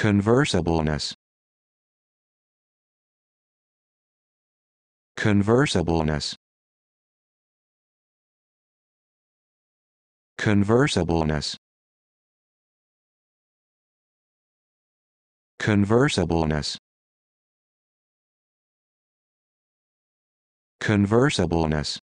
Conversibleness. Conversibleness. Conversibleness. Conversibleness. Conversibleness.